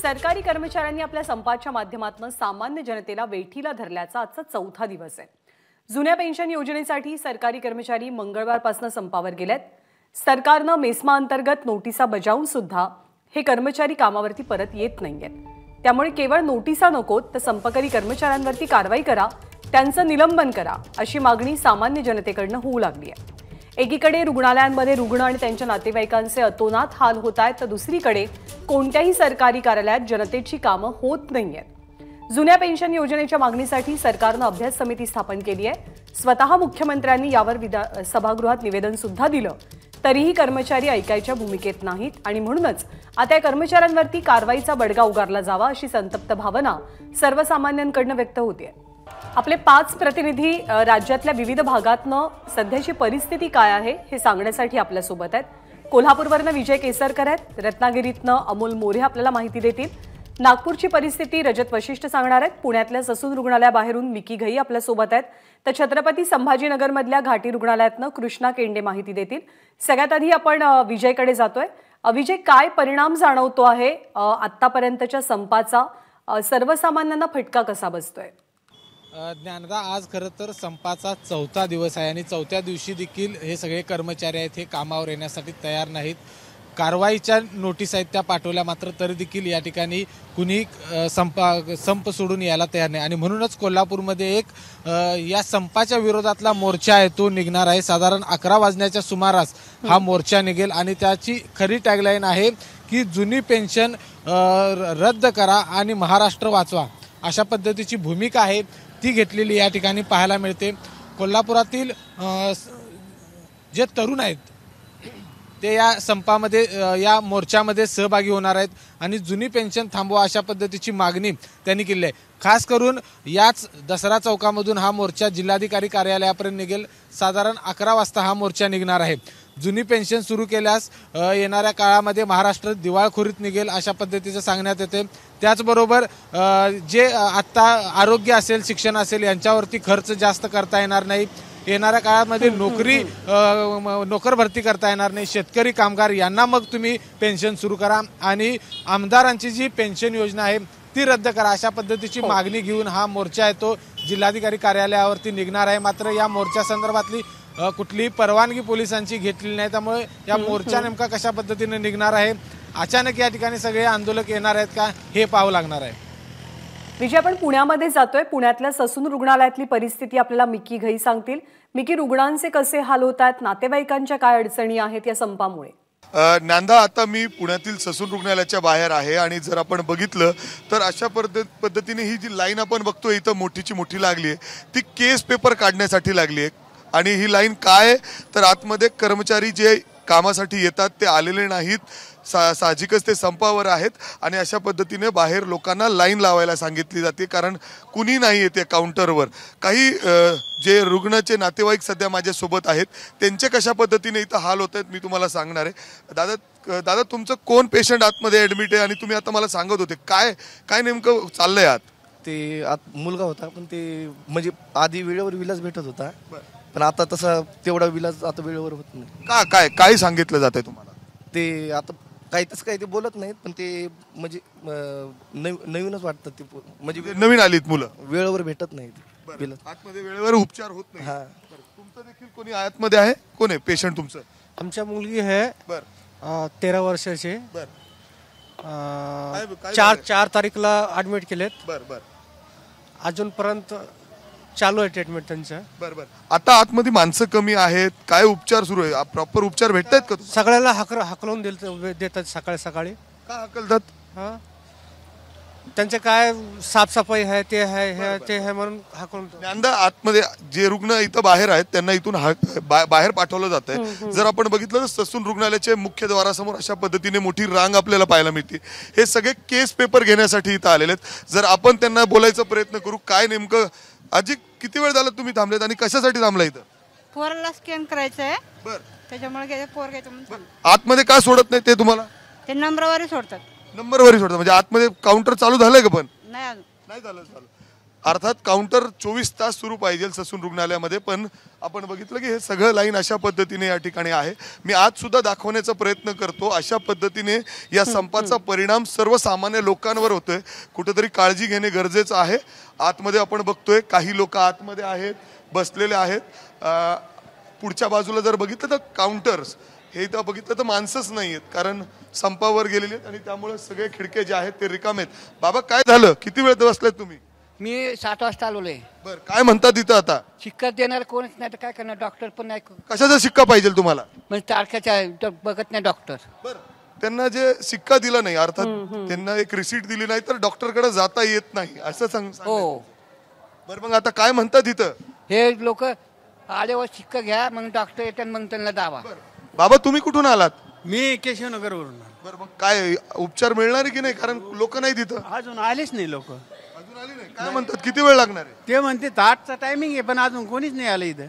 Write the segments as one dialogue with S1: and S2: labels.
S1: सरकारी कर्मचाऱ्यांनी आपल्या संपाच्या माध्यमातून सामान्य जनतेला वेठीला धरल्याचा आजचा चौथा दिवस आहे जुन्या पेन्शन योजनेसाठी सरकारी कर्मचारी मंगळवारपासून संपावर गेलेत सरकारनं मेस्मा अंतर्गत नोटिसा बजावून सुद्धा हे कर्मचारी कामावरती परत येत आहेत त्यामुळे केवळ नोटिसा नकोत तर संपकरी कर्मचाऱ्यांवरती कारवाई करा त्यांचं निलंबन करा अशी मागणी सामान्य जनतेकडनं होऊ लागली आहे एकीकडे रुग्णालयांमध्ये रुग्ण आणि त्यांच्या नातेवाईकांचे अतोनात हाल होत आहेत तर दुसरीकडे कोणत्याही सरकारी कार्यालयात जनतेची कामं होत नाही आहेत जुन्या पेन्शन योजनेच्या मागणीसाठी सरकारनं अभ्यास समिती स्थापन केली आहे स्वतः मुख्यमंत्र्यांनी यावर विधा सभागृहात निवेदन सुद्धा दिलं तरीही कर्मचारी ऐकायच्या भूमिकेत नाहीत आणि म्हणूनच आता या कर्मचाऱ्यांवरती कारवाईचा बडगा उगारला जावा अशी संतप्त भावना सर्वसामान्यांकडनं व्यक्त होते आपले पाच प्रतिनिधी राज्यातल्या विविध भागातनं सध्याची परिस्थिती काय आहे हे सांगण्यासाठी आपल्यासोबत आहेत कोल्हापूरवरनं विजय केसरकर आहेत रत्नागिरीतनं अमोल मोरे आपल्याला माहिती देतील नागपूरची परिस्थिती रजत वशिष्ठ सांगणार आहेत पुण्यातल्या ससून रुग्णालयाबाहेरून मिकी घई आपल्यासोबत आहेत तर छत्रपती संभाजीनगरमधल्या घाटी रुग्णालयातनं कृष्णा केंडे माहिती देतील सगळ्यात आधी आपण विजयकडे जातोय विजय काय परिणाम जाणवतो आहे आत्तापर्यंतच्या संपाचा सर्वसामान्यांना फटका कसा बसतोय
S2: ज्ञानदा आज खरं तर संपाचा चौथा दिवस आहे आणि चौथ्या दिवशी देखील हे सगळे कर्मचारी आहेत हे कामावर येण्यासाठी तयार नाहीत कारवाईच्या नोटीस आहेत त्या पाठवल्या मात्र तरी देखील या ठिकाणी कुणी संपा संप सोडून यायला तयार नाही आणि म्हणूनच कोल्हापूरमध्ये एक या संपाच्या विरोधातला मोर्चा आहे तो निघणार आहे साधारण अकरा वाजण्याच्या सुमारास हा मोर्चा निघेल आणि त्याची खरी टॅगलाईन आहे की जुनी पेन्शन रद्द करा आणि महाराष्ट्र वाचवा अशा पद्धतीची भूमिका आहे ती घेतलेली या ठिकाणी पाहायला मिळते कोल्हापुरातील जे तरुण आहेत ते या संपामध्ये या मोर्चामध्ये सहभागी होणार आहेत आणि जुनी पेन्शन थांबवा अशा पद्धतीची मागणी त्यांनी केली आहे खास करून याच दसरा चौकामधून हा मोर्चा जिल्हाधिकारी कार्यालयापर्यंत निघेल साधारण अकरा वाजता हा मोर्चा निघणार आहे जुनी पेन्शन सुरू केल्यास येणाऱ्या काळामध्ये महाराष्ट्र दिवाळखोरीत निघेल अशा पद्धतीचं सांगण्यात येते त्याचबरोबर जे आत्ता आरोग्य असेल शिक्षण असेल यांच्यावरती खर्च जास्त करता येणार नाही येणाऱ्या काळामध्ये नोकरी नोकर भरती करता येणार नाही शेतकरी कामगार यांना मग तुम्ही पेन्शन सुरू करा आणि आमदारांची जी पेन्शन योजना आहे ती रद्द करा अशा पद्धतीची हो. मागणी घेऊन हा मोर्चा आहे तो जिल्हाधिकारी कार्यालयावरती निघणार आहे मात्र या मोर्चा संदर्भातली कुठलीही परवानगी पोलिसांची घेतलेली नाही त्यामुळे या मोर्चा नेमका कशा पद्धतीने निघणार आहे अचानक या ठिकाणी सगळे आंदोलक येणार आहेत का हे पाहावं लागणार आहे
S1: विजय आपण पुण्यामध्ये जातोय पुण्यातल्या ससून रुग्णालयातली परिस्थिती आपल्याला मिकी घई सांगतील मिकी रुग्णांचे कसे हाल होत आहेत नातेवाईकांच्या काय अडचणी आहेत या संपामुळे
S3: नांदा आता मी पुण्यातील ससून रुग्णालयाच्या बाहेर आहे आणि जर आपण बघितलं तर अशा पद्धत पद्धतीने ही जी लाईन आपण बघतोय इथं मोठीची मोठी लागली आहे ती केस पेपर काढण्यासाठी लागली आहे आणि ही लाईन काय तर आतमध्ये कर्मचारी जे कामासाठी येतात ते आलेले नाहीत सा साहजिकच ते संपावर आहेत आणि अशा पद्धतीने बाहेर लोकांना लाईन लावायला सांगितली जाते कारण कुणी नाही येते काउंटरवर काही जे रुग्णाचे नातेवाईक सध्या माझ्यासोबत आहेत त्यांचे कशा पद्धतीने इथं हाल होत आहेत मी तुम्हाला सांगणार आहे दादा दादा तुमचं कोण पेशंट आतमध्ये ॲडमिट आहे आणि तुम्ही आता मला सांगत होते काय काय नेमकं चाललंय आत ते आत मुलगा होता पण ते म्हणजे आधी वेळेवर विलाज भेटत होता पण आता तसा तेवढा विलाज आता वेळेवर होत नाही का काय काय सांगितलं जात आहे तुम्हाला
S4: ते आता काही काही ते बोलत नाहीत पण ते म्हणजे
S3: नवीनच वाटतात ते म्हणजे, म्हणजे नवीन आलीत मुलं वेळेवर भेटत नाहीत आतमध्ये वेळेवर उपचार होत नाही तुमचं देखील कोणी आतमध्ये आहे कोण आहे पेशंट तुमचं आमच्या
S5: मुलगी आहे बर तेरा वर्षाचे बर चार चार तारीखला ऍडमिट केलेत बर बर अजूनपर्यंत चालू आहे ट्रीटमेंट त्यांचं बरं बरं
S3: आता आतमध्ये माणसं कमी आहेत काय उपचार सुरू आहे प्रॉपर उपचार भेटतात
S5: का सगळ्याला हक हकलवून देतात सकाळी सकाळी काय हकलतात हा त्यांचे काय साफसफाई आहे ते आहे ते आहे म्हणून हाकून ज्ञानदा
S3: आतमध्ये जे रुग्ण इथं बाहेर आहेत त्यांना इथून बाहेर पाठवलं जात आहे जर आपण बघितलं तर ससून रुग्णालयाचे मुख्य द्वारासमोर अशा पद्धतीने मोठी रांग आपल्याला पाहायला मिळते हे सगळे केस पेपर घेण्यासाठी इथं आलेले आहेत जर आपण त्यांना बोलायचा प्रयत्न करू काय नेमकं आजी किती वेळ झाला तुम्ही थांबलेत आणि कशासाठी थांबला इथं
S1: पोराला स्कॅन करायचं आहे बर त्याच्यामुळे
S3: आतमध्ये काय सोडत नाही ते तुम्हाला
S1: ते नंबरवारी सोडतात
S3: वरी सोडतो म्हणजे आतमध्ये काउंटर चालू झालंय का पण
S1: नाही झालं
S3: चालू अर्थात काउंटर चोवीस तास सुरू पाहिजे ससून रुग्णालयामध्ये पण आपण बघितलं की हे सगळं लाईन अशा पद्धतीने या ठिकाणी आहे मी आज सुद्धा दाखवण्याचा प्रयत्न करतो अशा पद्धतीने या संपाचा परिणाम सर्वसामान्य लोकांवर होतोय कुठेतरी काळजी घेणे गरजेचं आहे आतमध्ये आपण बघतोय काही लोक आतमध्ये आहेत बसलेले आहेत पुढच्या बाजूला जर बघितलं तर काउंटर्स हे तर बघितलं तर माणसंच नाही आहेत कारण संपावर गेलेले आहेत आणि त्यामुळे सगळे खिडके जे आहेत ते रिकामे आहेत बाबा काय झालं किती वेळ बसलाय तुम्ही मी सात वाजता आलोय बर काय म्हणतात इथं आता शिक्का देणार कोणच नाही तर काय करणार डॉक्टर पण नाही कशाचा शिक्का पाहिजे तुम्हाला म्हणजे बघत नाही डॉक्टर बर त्यांना जे शिक्का दिला नाही अर्थात त्यांना एक रिसिट दिली नाही तर डॉक्टर कडे जाता येत नाही असं सांग हो बरं मग आता काय म्हणतात तिथं
S4: हे लोक आल्यावर शिक्का घ्या मग डॉक्टर येतात मग त्यांना दावा
S3: बाबा तुम्ही कुठून आलात मी केशवनगर वरून काय उपचार मिळणार की नाही कारण लोक नाही तिथं अजून आलेच नाही लोक अजून आले नाही काय म्हणतात किती वेळ लागणार ते म्हणते आठचा टायमिंग आहे पण अजून कोणीच नाही आलं इथं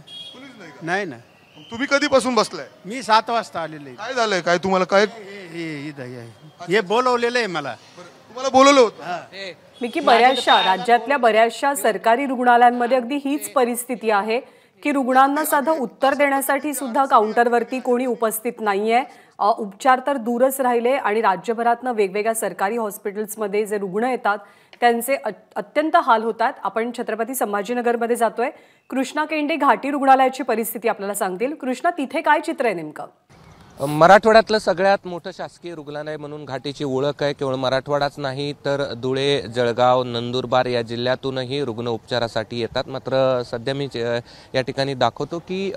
S3: नाही ना तुम्ही तुम्ही कधीपासून बसलाय मी सात वाजता आलेलो आहे काय झालंय काय तुम्हाला काय हे- हे- हे बोलवलेलं आहे मला
S1: तुम्हाला बोलवलं होतं मी की बऱ्याचशा राज्यातल्या बऱ्याचशा सरकारी रुग्णालयांमध्ये अगदी हीच परिस्थिती आहे की रुग्णांना साधं उत्तर देण्यासाठी सुद्धा काउंटरवरती कोणी उपस्थित नाही आहे उपचार तर दूरच राहिले आणि राज्यभरातनं वेगवेगळ्या सरकारी हॉस्पिटल्समध्ये जे रुग्ण येतात त्यांचे अत्यंत हाल होतात आपण छत्रपती संभाजीनगरमध्ये जातोय कृष्णा केंडे घाटी रुग्णालयाची परिस्थिती आपल्याला सांगतील कृष्णा तिथे काय चित्र आहे नेमकं
S4: मराठवाड्यातलं सगळ्यात मोठं शासकीय रुग्णालय म्हणून घाटीची ओळख आहे केवळ मराठवाडाच नाही तर धुळे जळगाव नंदुरबार या जिल्ह्यातूनही रुग्ण उपचारासाठी येतात मात्र सध्या मी या ठिकाणी दाखवतो की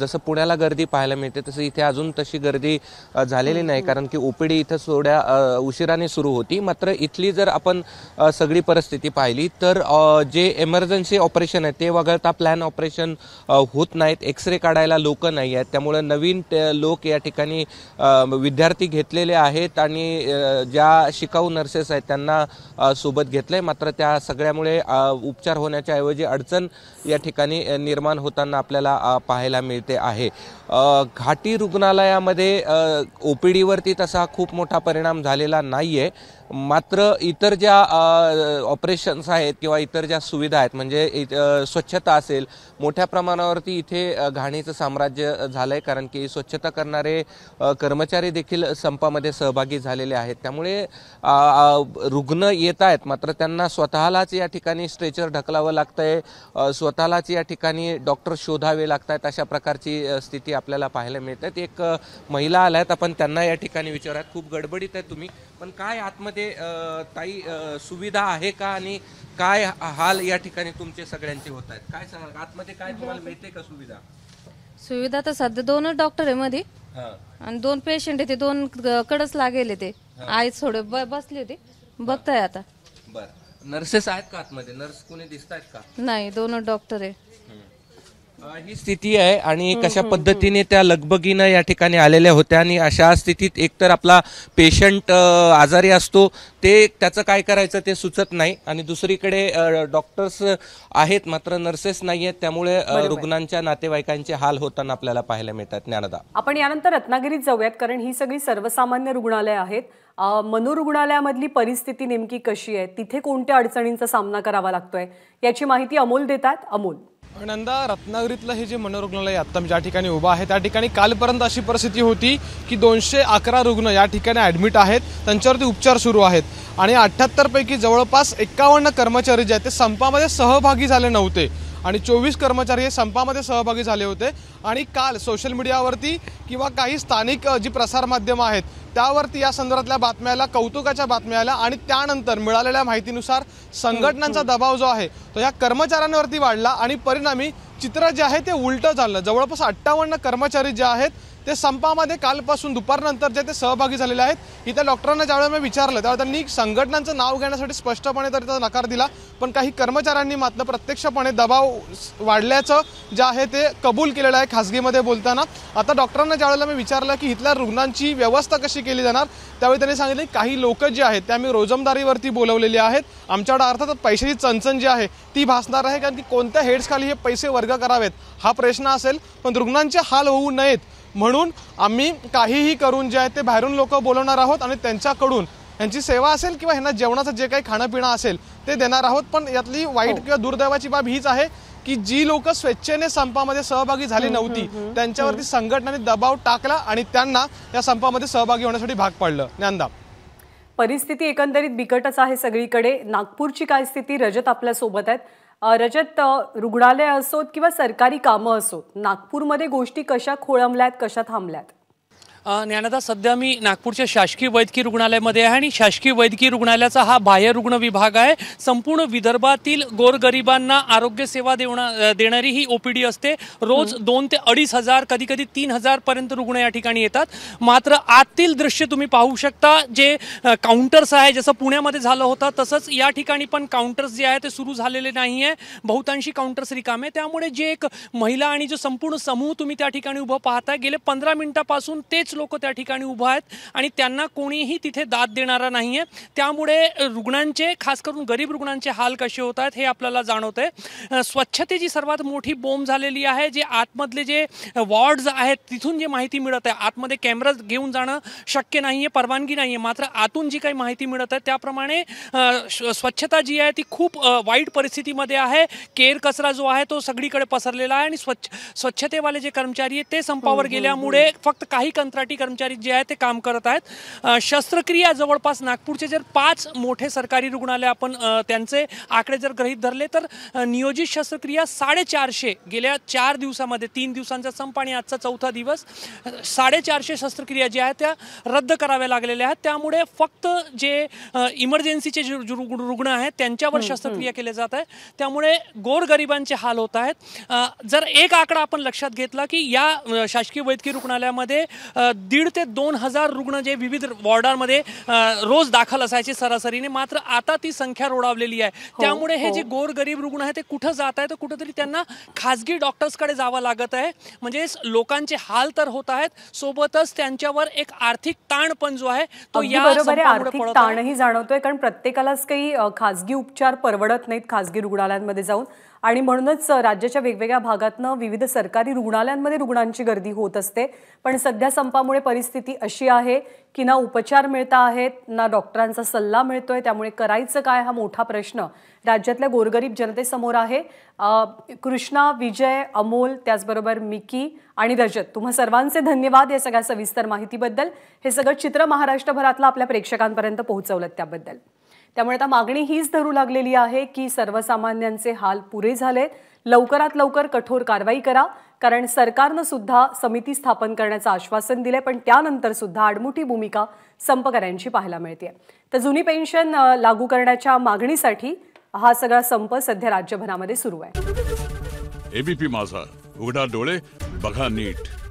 S4: जसं पुण्याला गर्दी पाहायला मिळते तसं इथे अजून तशी गर्दी झालेली नाही कारण की ओपीडी इथं सोड्या उशिराने सुरू होती मात्र इथली जर आपण सगळी परिस्थिती पाहिली तर जे एमर्जन्सी ऑपरेशन आहे ते वगळता प्लॅन ऑपरेशन होत नाहीत एक्सरे काढायला लोक नाही आहेत त्यामुळे नवीन लोक की या ठिकाणी विद्यार्थी घेतलेले आहेत आणि ज्या शिकाऊ नर्सेस आहेत त्यांना सोबत घेतलं मात्र त्या सगळ्यामुळे उपचार होण्याच्या ऐवजी अडचण या ठिकाणी निर्माण होताना आपल्याला पाहायला मिळते आहे घाटी रुग्णालयामध्ये ओ पी डीवरती तसा खूप मोठा परिणाम झालेला नाही आहे मात्र इतर ज्या ऑपरेशन्स आहेत किंवा इतर ज्या सुविधा आहेत म्हणजे स्वच्छता असेल मोठ्या प्रमाणावरती इथे घाणीचं साम्राज्य झालं आहे कारण की स्वच्छता करणारे कर्मचारी देखील संपामध्ये सहभागी झालेले आहेत त्यामुळे रुग्ण येत आहेत मात्र त्यांना स्वतःलाच या ठिकाणी स्ट्रेचर ढकलावं लागतं आहे स्वतःलाच या ठिकाणी डॉक्टर शोधावे लागत आहेत अशा प्रकारची स्थिती आपल्याला पाहायला मिळते एक महिला आल्या आहेत आपण त्यांना या ठिकाणी विचारात खूप गडबडीत आहे तुम्ही पण काय आत्म मध्ये ताई सुविधा आहे का आणि काय हाल या ठिकाणी तुमचे सगळ्यांचे होत आहेत काय आतमध्ये काय तुम्हाला हो. मिळते का सुविधा
S1: सुविधा तर सध्या दोनच डॉक्टर आहे मध्ये आणि दोन पेशंट आहे ते दोन कडच लागेल ते आई थोडे बसले होते बघताय आता
S4: बर नर्सेस आहेत का आतमध्ये नर्स कोणी दिसत आहेत का
S1: नाही दोनच डॉक्टर आहे
S4: ही स्थिती आहे आणि कशा पद्धतीने त्या लगबगीनं या ठिकाणी आलेल्या होत्या आणि अशा स्थितीत एकतर आपला पेशंट आजारी असतो ते त्याचं काय करायचं ते सुचत नाही आणि दुसरीकडे डॉक्टर्स आहेत मात्र नर्सेस नाही आहेत त्यामुळे रुग्णांच्या नातेवाईकांचे हाल होताना आपल्याला पाहायला मिळतात ज्ञानदा
S1: आपण यानंतर रत्नागिरीत जाऊयात कारण ही सगळी सर्वसामान्य रुग्णालय आहेत मनोरुग्णालयामधली परिस्थिती नेमकी कशी आहे तिथे कोणत्या अडचणींचा सामना करावा लागतोय याची माहिती अमोल देतात अमोल
S5: नंदा रत्नागिरीतलं हे जे मनोरुग्णालय आत्ता ज्या ठिकाणी उभं आहे त्या ठिकाणी कालपर्यंत अशी परिस्थिती होती की दोनशे अकरा रुग्ण या ठिकाणी ॲडमिट आहेत त्यांच्यावरती उपचार सुरू आहेत आणि अठ्ठ्याहत्तरपैकी जवळपास एक्कावन्न कर्मचारी जे आहेत ते संपामध्ये सहभागी झाले नव्हते आणि चोवीस कर्मचारी हे संपामध्ये सहभागी झाले होते आणि काल सोशल मीडियावरती किंवा काही स्थानिक जी प्रसारमाध्यमं आहेत त्यावरती या संदर्भातल्या बातम्या आल्या कौतुकाच्या बातम्या आल्या आणि त्यानंतर मिळालेल्या माहितीनुसार संघटनांचा दबाव जो आहे तो या कर्मचाऱ्यांवरती वाढला आणि परिणामी चित्र जे आहे ते उलटं झालं जवळपास अठ्ठावन्न कर्मचारी जे आहेत ते संपामध्ये कालपासून दुपारनंतर जे ते सहभागी झालेले आहेत इथे डॉक्टरांना ज्यावेळेला मी विचारलं त्यावेळेस त्यांनी संघटनांचं नाव घेण्यासाठी स्पष्टपणे तर त्याचा नकार दिला पण काही कर्मचाऱ्यांनी मात्र प्रत्यक्षपणे दबाव वाढल्याचं जे आहे ते कबूल केलेलं आहे खासगीमध्ये बोलताना आता डॉक्टरांना ज्यावेळेला मी विचारलं की इथल्या रुग्णांची व्यवस्था कशी केली जाणार त्यावेळी त्यांनी सांगितले काही लोक जे आहेत त्या आम्ही रोजमदारीवरती बोलवलेली आहेत आमच्याकडे अर्थात पैशाची चणचण जी आहे ती भासणार आहे कारण की कोणत्या हेड्सखाली हे पैसे वर्ग करावेत हा प्रश्न असेल पण रुग्णांचे हाल होऊ नयेत म्हणून आम्ही काहीही करून जे आहे ते बाहेरून लोक बोलवणार आहोत आणि त्यांच्याकडून यांची सेवा असेल किंवा ह्यांना जेवणाचं जे काही खाणं असेल ते देणार आहोत पण यातली वाईट हो. किंवा दुर्दैवाची बाब हीच आहे की जी लोक स्वेच्छेने संपामध्ये सहभागी झाली नव्हती त्यांच्यावरती संघटनाने दबाव टाकला आणि त्यांना या संपामध्ये सहभागी होण्यासाठी भाग पाडलं ज्ञानदा
S1: परिस्थिती एकंदरीत बिकटच आहे सगळीकडे नागपूरची काय स्थिती रजत आपल्यासोबत आहेत रजत रुग्णालय असोत किंवा सरकारी कामं असोत नागपूरमध्ये गोष्टी कशा खोळंबल्यात कशा थांबल्यात
S6: ज्ञानदा सध्या मी नागपूरच्या शासकीय वैद्यकीय रुग्णालयामध्ये आहे आणि शासकीय वैद्यकीय रुग्णालयाचा हा बाह्य रुग्ण विभाग आहे संपूर्ण विदर्भातील गोरगरिबांना आरोग्य सेवा देणारी ही ओपीडी असते रोज दोन ते अडीच हजार कधी कधी तीन हजारपर्यंत रुग्ण या ठिकाणी येतात मात्र आतील दृश्य तुम्ही पाहू शकता जे काउंटर्स आहे जसं पुण्यामध्ये झालं होतं तसंच या ठिकाणी पण काउंटर्स जे आहे ते सुरू झालेले नाही आहे बहुतांशी काउंटर्स रिकामे त्यामुळे जे एक महिला आणि जो संपूर्ण समूह तुम्ही त्या ठिकाणी उभं पाहताय गेले पंधरा मिनिटापासून तेच लोक त्या ठिकाणी उभं आहेत आणि त्यांना कोणीही तिथे दाद देणारा नाहीये त्यामुळे रुग्णांचे खास करून गरीब रुग्णांचे हाल कसे होत आहेत हे आपल्याला जाणवत आहे स्वच्छतेची सर्वात मोठी बोंब झालेली आहे जे आतमधले जे वॉर्ड्स आहेत तिथून जे माहिती मिळत आहे आतमध्ये कॅमेरा घेऊन जाणं शक्य नाहीये परवानगी नाही आहे मात्र आतून जी काही माहिती मिळत आहे त्याप्रमाणे स्वच्छता जी आहे ती खूप वाईट परिस्थितीमध्ये आहे केर कचरा जो आहे तो सगळीकडे पसरलेला आहे आणि स्वच्छ स्वच्छतेवाले जे कर्मचारी आहेत ते संपावर हो, हो, हो. गेल्यामुळे फक्त काही कंत्राट टी कर्मचारी जे आहेत ते काम करत आहेत शस्त्रक्रिया जवळपास नागपूरचे जर पाच मोठे सरकारी रुग्णालय आपण त्यांचे आकडे जर गृहीत धरले तर नियोजित शस्त्रक्रिया साडेचारशे गेल्या चार दिवसामध्ये तीन दिवसांचा संप आणि आजचा चौथा दिवस साडेचारशे शस्त्रक्रिया ज्या आहेत त्या रद्द कराव्या लागलेल्या आहेत त्यामुळे फक्त जे इमर्जन्सीचे जे रुग्ण आहेत त्यांच्यावर शस्त्रक्रिया केले जात आहे त्यामुळे गोरगरिबांचे हाल होत आहेत जर एक आकडा आपण लक्षात घेतला की या शासकीय वैद्यकीय रुग्णालयामध्ये दीड ते दोन हजार रुग्ण जे विविध वॉर्डांमध्ये रोज दाखल असायचे सरासरीने मात्र आता ती संख्या रोडावलेली आहे हो, त्यामुळे हे हो. जे गोरगरीब रुग्ण आहे ते कुठं जात आहे तर कुठंतरी त्यांना खासगी डॉक्टर्सकडे जावं लागत आहे म्हणजे लोकांचे हाल तर होत आहेत सोबतच त्यांच्यावर एक आर्थिक ताण पण जो आहे तो या ताणही
S1: जाणवतोय कारण प्रत्येकालाच काही खासगी उपचार परवडत नाहीत खासगी रुग्णालयांमध्ये जाऊन आणि म्हणूनच राज्याच्या वेगवेगळ्या भागातनं विविध सरकारी रुग्णालयांमध्ये रुग्णांची गर्दी होत असते पण सध्या संपामुळे परिस्थिती अशी आहे की ना उपचार मिळता आहेत ना डॉक्टरांचा सल्ला मिळतोय त्यामुळे करायचं काय हा मोठा प्रश्न राज्यातल्या गोरगरीब जनतेसमोर आहे कृष्णा विजय अमोल त्याचबरोबर मिकी आणि रजत तुम्हा सर्वांचे धन्यवाद या सगळ्या सविस्तर माहितीबद्दल हे सगळं चित्र महाराष्ट्रभरातलं आपल्या प्रेक्षकांपर्यंत पोहोचवलं त्याबद्दल त्यामुळे आता मागणी हीच धरू लागलेली आहे की सर्वसामान्यांचे हाल पुरे झाले लवकरात लवकर कठोर कारवाई करा कारण सरकारनं सुद्धा समिती स्थापन करण्याचं आश्वासन दिलंय पण त्यानंतर सुद्धा आडमुठी भूमिका संपकऱ्यांची पाहायला मिळते तर जुनी पेन्शन लागू करण्याच्या मागणीसाठी हा सगळा संप सध्या राज्यभरामध्ये सुरू आहे एबीपी माझा उघडा डोळे बघा नीट